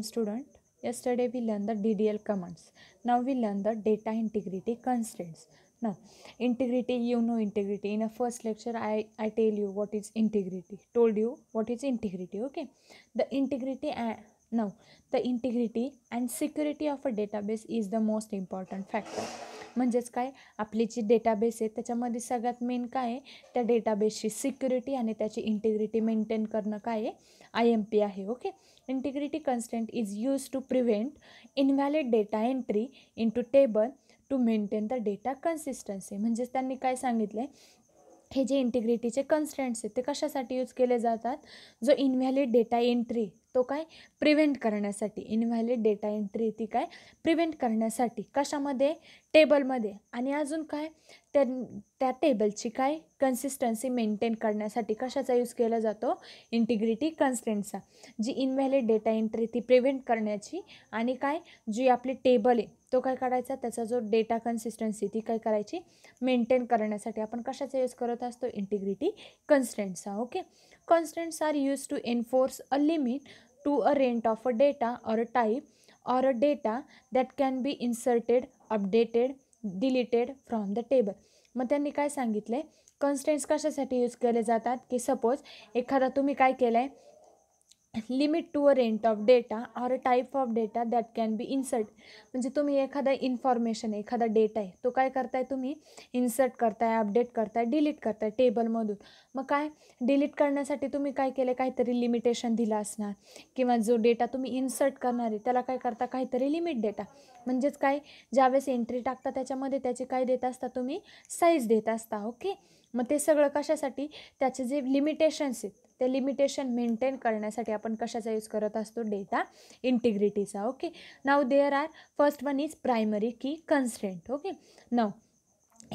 Student, yesterday we learned the DDL commands. Now we learn the data integrity constraints. Now, integrity, you know integrity. In a first lecture, I, I tell you what is integrity. Told you what is integrity, okay? The integrity and now the integrity and security of a database is the most important factor. म्हणजेच काय आपली जी database आहे त्याच्यामध्ये सगळ्यात main काय आहे त्या डेटाबेसची security आणि त्याची इंटिग्रिटी मेंटेन करणं काय आहे आय एम पी आहे okay integrity constant is use to prevent invalid data entry into table to maintain the data consistency म्हणजेच त्यांनी काय सांगितलं आहे हे जे इंटिग्रिटीचे कन्स्टंट्स आहेत ते कशासाठी यूज केले जातात जो इनव्हॅलिड डेटा एंट्री तो काय प्रिव्हेंट करण्यासाठी इनव्हॅलिड डेटा एंट्री ती काय प्रिव्हेंट करण्यासाठी कशामध्ये टेबलमध्ये आणि अजून काय त्या त्या टेबलची काय कन्सिस्टन्सी मेंटेन करण्यासाठी कशाचा यूज केला जातो इंटिग्रिटी कन्स्टेंटचा जी इनव्हॅलिड डेटा एंट्री ती प्रिव्हेंट करण्याची आणि काय जी आपली टेबल आहे तो काय काढायचा त्याचा जो डेटा कन्सिस्टन्सी ती काय करायची मेंटेन करण्यासाठी आपण कशाचा यूज करत असतो इंटिग्रिटी कन्स्टेंटचा okay constants are use to enforce a limit to a range of a data or a type or a data that can be inserted, updated, deleted from the table. मग त्यांनी काय सांगितलं आहे कन्स्टेंट्स कशासाठी use केले जातात की सपोज एखादा तुम्ही काय केलं आहे limit to a range of data or a type of data that can be insert म्हणजे तुम्ही एखादा इन्फॉर्मेशन एखादा डेटा आहे तो काय करताय तुम्ही इन्सर्ट करताय अपडेट करताय डिलीट करताय टेबलमधून मग काय डिलीट करण्यासाठी तुम्ही काय केलं काहीतरी लिमिटेशन दिलं असणार किंवा जो डेटा तुम्ही इन्सर्ट करणार आहे त्याला काय करता काहीतरी लिमिट डेटा म्हणजेच काय ज्यावेळेस एंट्री टाकता त्याच्यामध्ये त्याचे काय देत असता तुम्ही साईज देत असता ओके मग ते सगळं कशासाठी त्याचे जे लिमिटेशन्स आहेत ते लिमिटेशन मेंटेन करण्यासाठी आपण कशाचा यूज करत असतो डेटा इंटिग्रिटीचा okay now there are first one is primary key constant okay now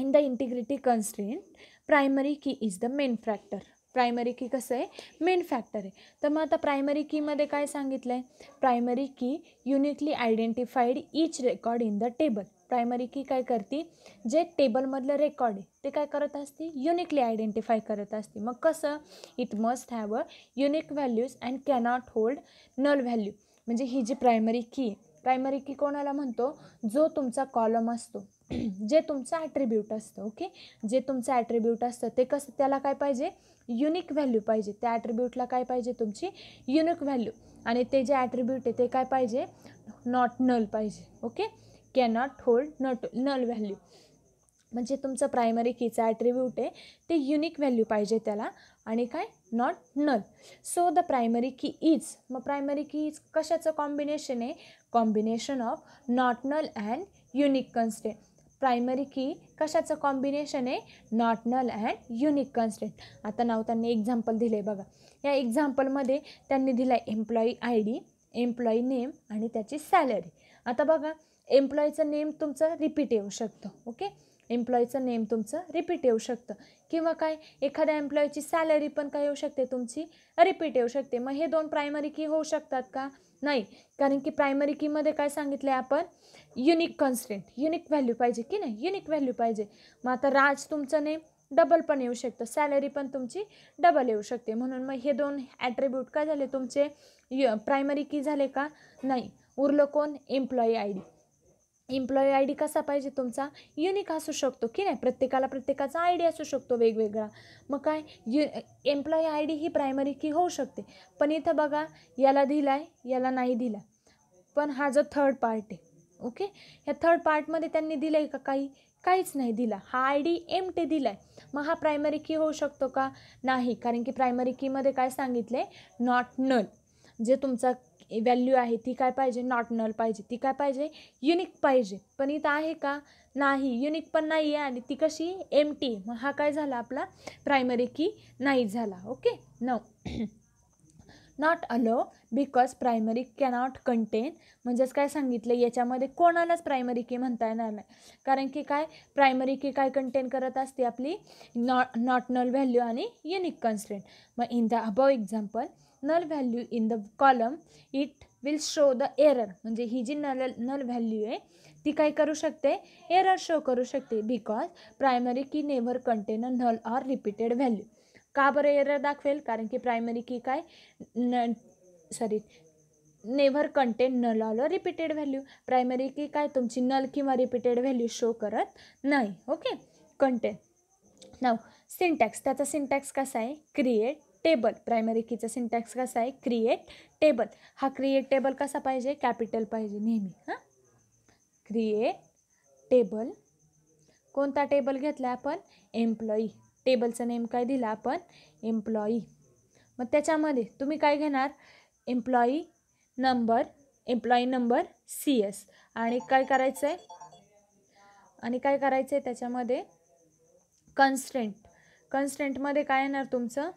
in the integrity constant primary key is the main factor primary key कसं आहे मेन फॅक्टर आहे तर मग आता प्रायमरी कीमध्ये काय सांगितलं आहे primary key uniquely identified each record in the table primary key काय करते जे टेबलमधलं रेकॉर्ड आहे ते काय करत असते युनिकली आयडेंटिफाय करत असते मग कसं it must have a unique values and cannot hold null value म्हणजे ही जी प्रायमरी की प्रायमरी की कोणाला म्हणतो जो तुमचा कॉलम असतो जे तुमचं ॲट्रिब्यूट असतं ओके जे तुमचं ॲट्रिब्यूट असतं ते कसं त्याला काय पाहिजे युनिक व्हॅल्यू पाहिजे त्या ॲट्रिब्यूटला काय पाहिजे तुमची युनिक व्हॅल्यू आणि ते जे ॲट्रिब्यूट आहे ते काय पाहिजे नॉट नल पाहिजे okay cannot hold not null value म्हणजे तुमचं प्रायमरी कीचा ॲट्रिब्यूट आहे ते युनिक व्हॅल्यू पाहिजे त्याला आणि काय not null so the primary key is मग प्रायमरी की इज कशाचं कॉम्बिनेशन आहे combination of not null and unique constant primary key कशाचं कॉम्बिनेशन आहे not null and unique constant आता नाव त्यांनी एक्झाम्पल दिले बघा या एक्झाम्पलमध्ये त्यांनी दिला employee I D employee name आणि त्याची सॅलरी आता बघा एम्प्लॉईचं नेम तुमचं रिपीट येऊ शकतं ओके एम्प्लॉईचं नेम तुमचं रिपीट येऊ शकतं किंवा काय एखाद्या एम्प्लॉईची सॅलरी पण काय येऊ शकते तुमची रिपीट येऊ शकते मग हे दोन प्रायमरी की होऊ शकतात का नाही कारण की प्रायमरी कीमध्ये काय सांगितलं आहे आपण युनिक कन्स्टेंट युनिक व्हॅल्यू पाहिजे की नाही युनिक व्हॅल्यू पाहिजे मग आता राज तुमचं नेम डबल पण येऊ शकतं सॅलरी पण तुमची डबल येऊ शकते म्हणून मग हे दोन ॲट्रिब्यूट काय झाले तुमचे य प्रायमरी की झाले का नाही उरलं कोण employee I D employee I D कसा पाहिजे तुमचा युनिक असू शकतो की नाही प्रत्येकाला प्रत्येकाचा आय डी असू शकतो वेगवेगळा मग काय यु एम्प्लॉई आय डी ही प्रायमरी की होऊ शकते पण इथं बघा याला दिला आहे याला नाही दिला पण हा जो थर्ड पार्ट आहे ओके ह्या थर्ड पार्टमध्ये त्यांनी दिलं आहे का काही काहीच नाही दिला हा आय डी एम टी दिला आहे मग हा प्रायमरी की होऊ शकतो का नाही कारण की प्रायमरी कीमध्ये काय सांगितलं आहे नॉट नल जे तुमचा व्हॅल्यू आहे ती काय पाहिजे नॉट नल पाहिजे ती काय पाहिजे युनिक पाहिजे पण इथं आहे का नाही युनिक पण नाही आहे आणि ती कशी एम टी मग हा काय झाला आपला प्रायमरी की नाही झाला ओके नऊ नॉट अलो बिकॉज प्रायमरी कॅनॉट कंटेन म्हणजेच काय सांगितलं याच्यामध्ये कोणालाच प्रायमरी की म्हणता येणार नाही कारण की काय प्रायमरी की काय कंटेन करत असते आपली नॉ नॉट नल व्हॅल्यू आणि युनिक कन्स्टेंट मग in the above example null value in the column it will show the error म्हणजे ही जी नल नल व्हॅल्यू आहे ती काय करू शकते एरर शो करू शकते because primary key never contain a null or repeated value का बरं एरर दाखवेल कारण की प्रायमरी की काय न sorry never contain null all or repeated value primary key काय तुमची नल किंवा रिपीटेड व्हॅल्यू शो करत नाही ओके कंटेन नाव सिंटॅक्स त्याचा सिंटॅक्स कसा आहे क्रिएट टेबल प्रायमरी कीचा सिंटॅक्स कसा आहे क्रिएट टेबल हा क्रिएट टेबल कसा पाहिजे कॅपिटल पाहिजे नेहमी हां क्रिएट टेबल कोणता टेबल घेतला आपण एम्प्लॉई टेबलचं नेम काय दिला आपण एम्प्लॉई मग त्याच्यामध्ये तुम्ही काय घेणार employee number employee number C S आणि काय करायचं आहे आणि काय करायचं आहे त्याच्यामध्ये कन्स्टंट कन्स्टंटमध्ये काय येणार तुमचं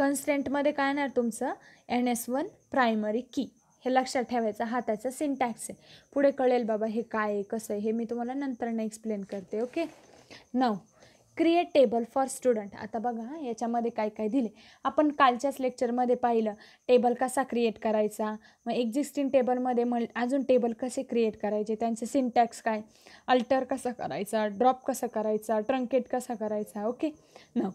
कन्स्टंटमध्ये काय येणार तुमचं एन एस वन प्रायमरी की हे लक्षात ठेवायचं हा त्याचा सिंटॅक्स आहे पुढे कळेल बाबा हे काय आहे कसं आहे हे मी तुम्हाला नंतर एक्सप्लेन करते ओके नऊ क्रिएट टेबल फॉर स्टुडंट आता बघा याच्यामध्ये काय काय दिले आपण कालच्याच लेक्चरमध्ये पाहिलं टेबल कसा क्रिएट करायचा मग एक्झिस्टिंग टेबलमध्ये म्हण अजून टेबल कसे क्रिएट करायचे त्यांचे सिंटॅक्स काय अल्टर कसा करायचा ड्रॉप कसा करायचा ट्रंकेट कसा करायचा ओके न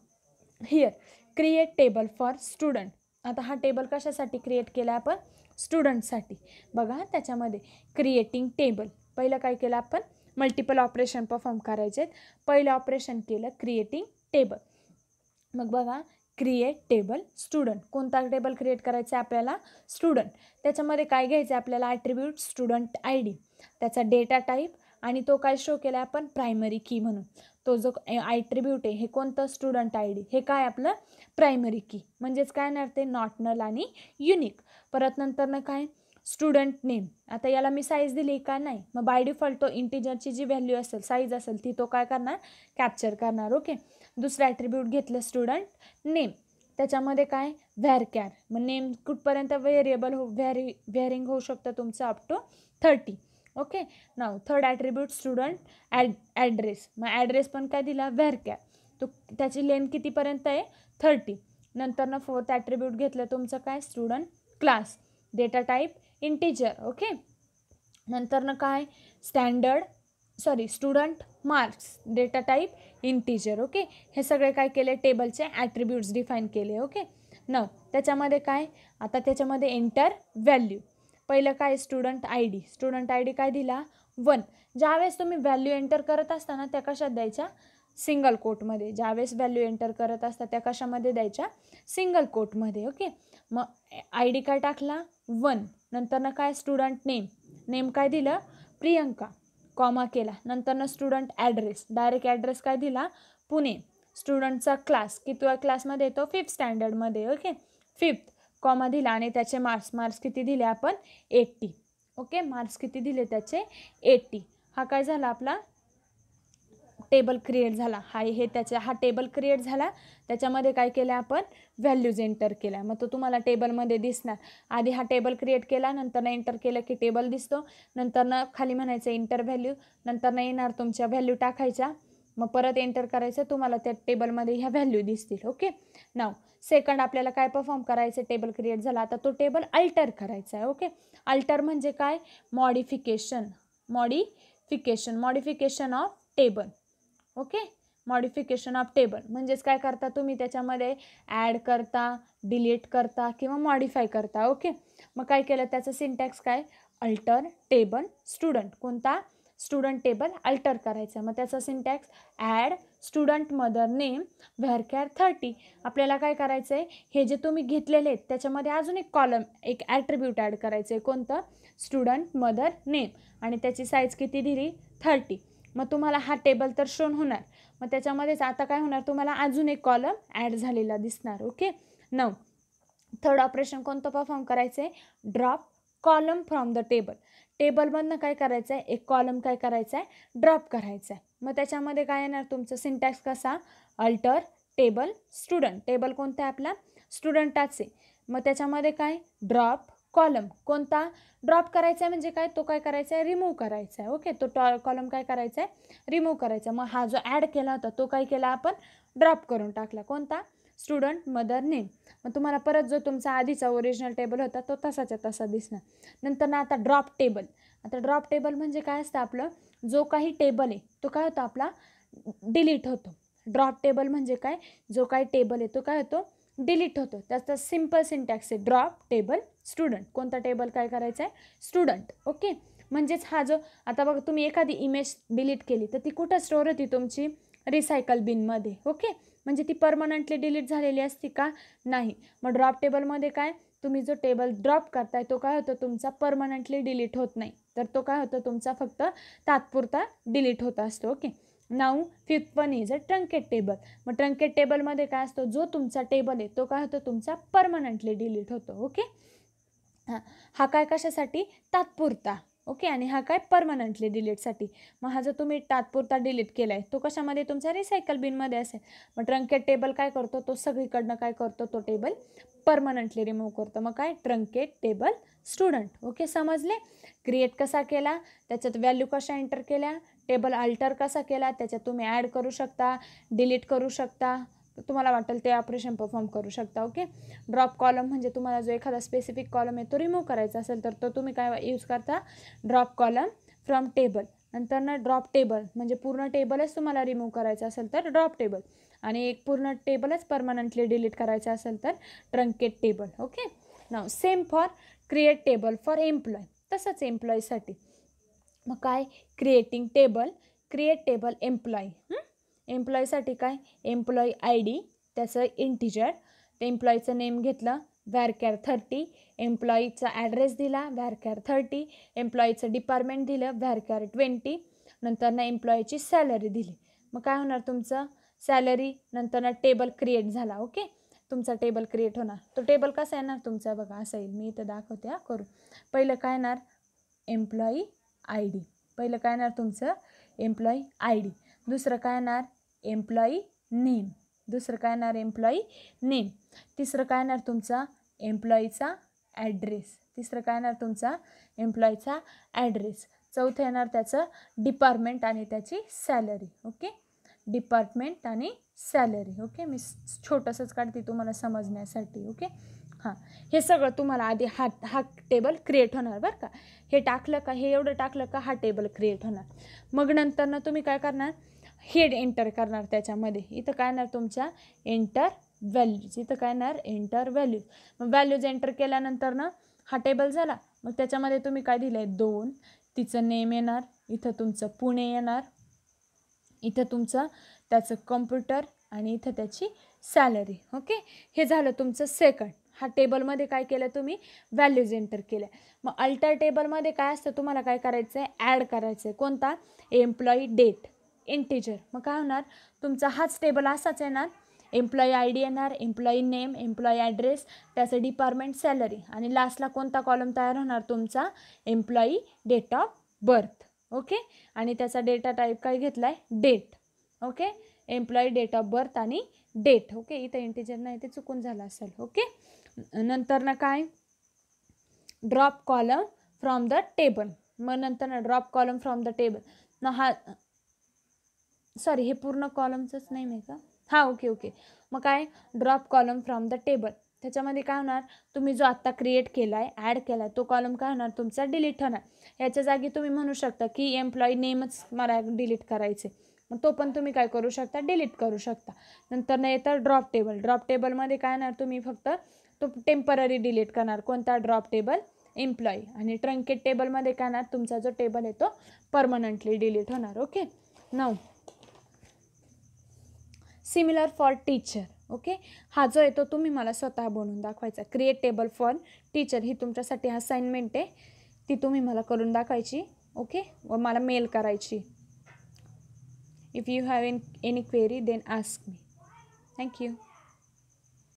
here create table for student आता हा टेबल कशासाठी क्रिएट केला आपण स्टुडंटसाठी बघा त्याच्यामध्ये क्रिएटिंग टेबल पहिलं काय केलं आपण मल्टिपल ऑपरेशन परफॉर्म करायचे आहेत पहिलं ऑपरेशन केलं क्रिएटिंग टेबल मग बघा क्रिएट टेबल स्टुडंट कोणता टेबल क्रिएट करायचा आहे आपल्याला स्टुडंट त्याच्यामध्ये काय घ्यायचं आहे आपल्याला ॲट्रिब्यूट स्टुडंट आय डी त्याचा डेटा टाईप आणि तो काय शो केला आहे आपण प्रायमरी की म्हणून तो जो आयट्रिब्यूट आहे हे कोणतं स्टुडंट आय डी हे काय आपलं प्रायमरी की म्हणजेच काय नर ते नॉटनल आणि युनिक परत नंतरनं काय स्टुडंट नेम आता याला मी साईज दिली का नाही मग बाय डिफॉल्ट तो इंटिजरची जी व्हॅल्यू असेल साईज असेल ती तो काय करणार कॅप्चर करणार ओके दुसरं ॲट्रिब्यूट घेतलं स्टुडंट नेम त्याच्यामध्ये काय कॅर मग नेम कुठपर्यंत व्हेरिएबल हो व्हॅरी व्हॅरिंग होऊ शकतं तुमचं up to thirty okay now third attribute student add address मग ॲड्रेस पण काय दिला व्हॅरकॅ तो त्याची लेन कितीपर्यंत आहे थर्टी नंतर ना फोर्थ ॲट्रिब्यूट घेतलं तुमचं काय student class data type integer okay नंतरनं काय standard sorry student marks data type integer okay हे सगळे काय केले टेबलचे ॲट्रिब्यूट्स डिफाईन केले ओके न त्याच्यामध्ये काय आता त्याच्यामध्ये एंटर व्हॅल्यू पहिलं काय student I D student I D काय दिला वन ज्यावेळेस तुम्ही व्हॅल्यू एंटर करत असताना त्या कशात द्यायच्या सिंगल कोटमध्ये ज्यावेळेस व्हॅल्यू एंटर करत असता त्या कशामध्ये द्यायच्या सिंगल कोटमध्ये ओके मग आय डी काय टाकला वन नंतरनं काय स्टुडंट नेम नेम काय दिलं प्रियंका कॉमा केला नंतरनं स्टुडंट ॲड्रेस डायरेक्ट ॲड्रेस काय दिला पुणे स्टुडंटचा क्लास कितव्या क्लासमध्ये येतो फिफ्थ स्टँडर्डमध्ये ओके फिफ्थ कॉमा दिला आणि त्याचे मार्क्स मार्क्स किती दिले आपण एट्टी ओके मार्क्स किती दिले त्याचे एट्टी हा काय झाला आपला टेबल क्रिएट झाला हा हे त्याच्या हा टेबल क्रिएट झाला त्याच्यामध्ये काय केलं आपण व्हॅल्यूज एंटर केल्या मग तो तुम्हाला टेबलमध्ये दिसणार आधी हा टेबल क्रिएट केला नंतरनं एंटर केलं की टेबल दिसतो नंतरनं खाली म्हणायचं इंटर व्हॅल्यू नंतरनं येणार तुमच्या व्हॅल्यू टाकायच्या मग परत एंटर करायचं तुम्हाला त्या टेबलमध्ये ह्या व्हॅल्यू दिसतील ओके नाव सेकंड आपल्याला काय परफॉर्म करायचं टेबल क्रिएट झाला आता तो टेबल अल्टर करायचा आहे ओके अल्टर म्हणजे काय modification modification modification of table okay modification of table म्हणजेच काय करता तुम्ही त्याच्यामध्ये ॲड करता डिलीट करता किंवा मॉडिफाय करता ओके मग काय केलं त्याचं सिंटॅक्स काय अल्टर टेबल स्टुडंट कोणता स्टुडंट टेबल अल्टर करायचं मग त्याचा syntax add student mother name varchar thirty आपल्याला काय करायचं आहे हे जे तुम्ही घेतलेले आहेत त्याच्यामध्ये अजून एक कॉलम एक ॲट्रिब्यूट ॲड करायचं आहे कोणतं स्टुडंट मदर नेम आणि त्याची साईज किती दिली थर्टी मग तुम्हाला हा टेबल तर शोन होणार मग त्याच्यामध्येच आता काय होणार तुम्हाला अजून एक कॉलम ॲड झालेला दिसणार ओके नऊ थर्ड ऑपरेशन कोणतं परफॉर्म करायचं आहे drop column from the table टेबलमधनं काय करायचं आहे एक कॉलम काय करायचा आहे ड्रॉप करायचा आहे मग त्याच्यामध्ये काय येणार तुमचं सिंटॅक्स कसा अल्टर टेबल स्टुडंट टेबल कोणता आहे आपला स्टुडंटाचे मग त्याच्यामध्ये काय ड्रॉप कॉलम कोणता ड्रॉप करायचा आहे म्हणजे काय तो काय करायचा आहे रिमूव्ह करायचा आहे ओके तो टॉ कॉलम काय करायचा आहे रिमूव्ह करायचा मग हा जो ॲड केला होता तो काय केला आपण ड्रॉप करून टाकला कोणता स्टुडंट मदर नेम मग तुम्हाला परत जो तुमचा आधीचा ओरिजिनल टेबल होता तो तसाच्या तसा दिसणार नंतर ना आता ड्रॉप टेबल आता ड्रॉप टेबल म्हणजे काय असतं आपलं जो काही टेबल आहे तो काय होतो आपला डिलीट होतो ड्रॉप टेबल म्हणजे काय जो काही टेबल आहे तो काय होतो डिलीट होतो त्याचा सिम्पल सिंटॅक्स आहे ड्रॉप टेबल स्टुडंट कोणता टेबल काय करायचा आहे स्टुडंट ओके म्हणजेच हा जो आता बघा तुम्ही एखादी इमेज डिलीट केली तर ती कुठं स्टोअर होती तुमची रिसायकल बिनमध्ये ओके म्हणजे ती परमनंटली डिलीट झालेली असती का नाही मग ड्रॉप टेबलमध्ये काय तुम्ही जो टेबल ड्रॉप करताय तो काय होतो तुमचा परमनंटली डिलीट होत नाही तर तो काय होतो तुमचा फक्त तात्पुरता डिलीट होत असतो okay now fifth one is a truncate table मग ट्रंकेट टेबलमध्ये काय असतो जो तुमचा टेबल आहे तो काय होतो तुमचा परमनंटली डिलीट होतो ओके हां हा काय कशासाठी तात्पुरता ओके आणि हा काय परमनंटली डिलीटसाठी मग हा जो तुम्ही तात्पुरता डिलीट केला आहे तो कशामध्ये तुमचा रिसायकल बिनमध्ये असेल मग ट्रंकेट टेबल काय करतो तो सगळीकडनं काय करतो तो टेबल परमनंटली रिमूव्ह करतो मग काय ट्रंकेट टेबल स्टुडंट ओके समजले क्रिएट कसा केला त्याच्यात व्हॅल्यू कशा एंटर केल्या टेबल अल्टर कसा केला त्याच्यात तुम्ही ॲड करू शकता डिलीट करू शकता तुम्हाला वाटेल ते ऑपरेशन परफॉर्म करू शकता ओके ड्रॉप कॉलम म्हणजे तुम्हाला जो एखादा स्पेसिफिक कॉलम आहे तो रिमूव्ह करायचा असेल तर तो तुम्ही काय यूज करता ड्रॉप कॉलम फ्रॉम टेबल नंतर ना ड्रॉप टेबल म्हणजे पूर्ण टेबलच तुम्हाला रिमूव्ह करायचं असेल तर ड्रॉप टेबल आणि एक पूर्ण टेबलच परमनंटली डिलीट करायचं असेल तर ट्रंकेट टेबल ओके ना same for create table for employee तसंच एम्प्लॉईसाठी मग काय creating table create table employee एम्प्लॉईसाठी काय एम्प्लॉई आय डी त्याचं इंटिजर ते एम्प्लॉईचं नेम घेतलं व्हॅरकॅर थर्टी एम्प्लॉईचा ॲड्रेस दिला व्हॅरकॅर थर्टी एम्प्लॉईचं डिपार्टमेंट दिलं व्हॅरकॅर ट्वेंटी नंतर ना एम्प्लॉईची सॅलरी दिली मग काय होणार तुमचं सॅलरी नंतर ना टेबल क्रिएट झाला ओके तुमचा टेबल क्रिएट होणार तो टेबल कसा येणार तुमचा बघा असं येईल मी इथं दाखवते हा करू पहिलं काय येणार एम्प्लॉई आय डी पहिलं काय येणार तुमचं एम्प्लॉई आय डी दुसरं काय येणार एम्प्लॉई नेम दुसरं काय येणार एम्प्लॉई नेम तिसरं काय येणार तुमचा एम्प्लॉईचा ॲड्रेस तिसरं काय येणार तुमचा एम्प्लॉईचा ॲड्रेस चौथं येणार त्याचं डिपार्टमेंट आणि त्याची सॅलरी ओके डिपार्टमेंट आणि सॅलरी ओके मी छोटंसंच काढते तुम्हाला समजण्यासाठी ओके हां हे सगळं तुम्हाला आधी हा हा टेबल क्रिएट होणार बरं का हे टाकलं का हे एवढं टाकलं का हा टेबल क्रिएट होणार मग नंतरनं ना तुम्ही काय करणार हेड एंटर करणार त्याच्यामध्ये इथं काय येणार तुमच्या एंटर व्हॅल्यूज इथं काय येणार एंटर व्हॅल्यूज मग व्हॅल्यूज एंटर केल्यानंतर ना हा टेबल झाला मग त्याच्यामध्ये तुम्ही काय दिलं आहे दोन तिचं नेम येणार इथं तुमचं पुणे येणार इथं तुमचं त्याचं कम्प्युटर आणि इथं त्याची सॅलरी ओके हे झालं तुमचं सेकंड हा टेबलमध्ये काय केलं तुम्ही व्हॅल्यूज एंटर केल्या मग अल्टर टेबलमध्ये काय असतं तुम्हाला काय करायचं आहे ॲड करायचं आहे कोणता एम्प्लॉई डेट इंटीजर मग काय होणार तुमचा हाच टेबल असाच येणार एम्प्लॉई आय डी येणार एम्प्लॉई नेम एम्प्लॉई ॲड्रेस त्याचं डिपार्टमेंट सॅलरी आणि लास्टला कोणता कॉलम तयार होणार तुमचा employee date of birth okay आणि त्याचा डेटा टाईप काय घेतला आहे date okay employee date of birth आणि डेट ओके इथं इंटेजर नाही ते चुकून झालं असेल ओके नंतर ना काय drop column from the table मग नंतर ना drop column from the table ना हा सॉरी हे पूर्ण कॉलमचंच नाही नाही का हां ओके ओके मग काय drop column from the table त्याच्यामध्ये काय होणार तुम्ही जो आत्ता क्रिएट केला आहे ॲड केला आहे तो कॉलम काय होणार तुमचा डिलीट होणार याच्या जागी तुम्ही म्हणू शकता की एम्प्लॉई नेमच मला डिलीट करायचे मग तो पण तुम्ही काय करू शकता डिलीट करू शकता नंतर नाही तर ड्रॉप टेबल ड्रॉप टेबलमध्ये काय होणार तुम्ही फक्त तो टेम्पररी डिलीट करणार कोणता ड्रॉप टेबल एम्प्लॉई आणि ट्रंकेट टेबलमध्ये काय होणार तुमचा जो टेबल आहे तो परमनंटली डिलीट होणार okay now similar for teacher okay हा जो येतो तुम्ही मला स्वतः बनवून दाखवायचा क्रिएट टेबल फॉर टीचर ही तुमच्यासाठी असाइनमेंट आहे ती तुम्ही मला करून दाखवायची ओके व मला मेल करायची if you have an any query then ask me thank you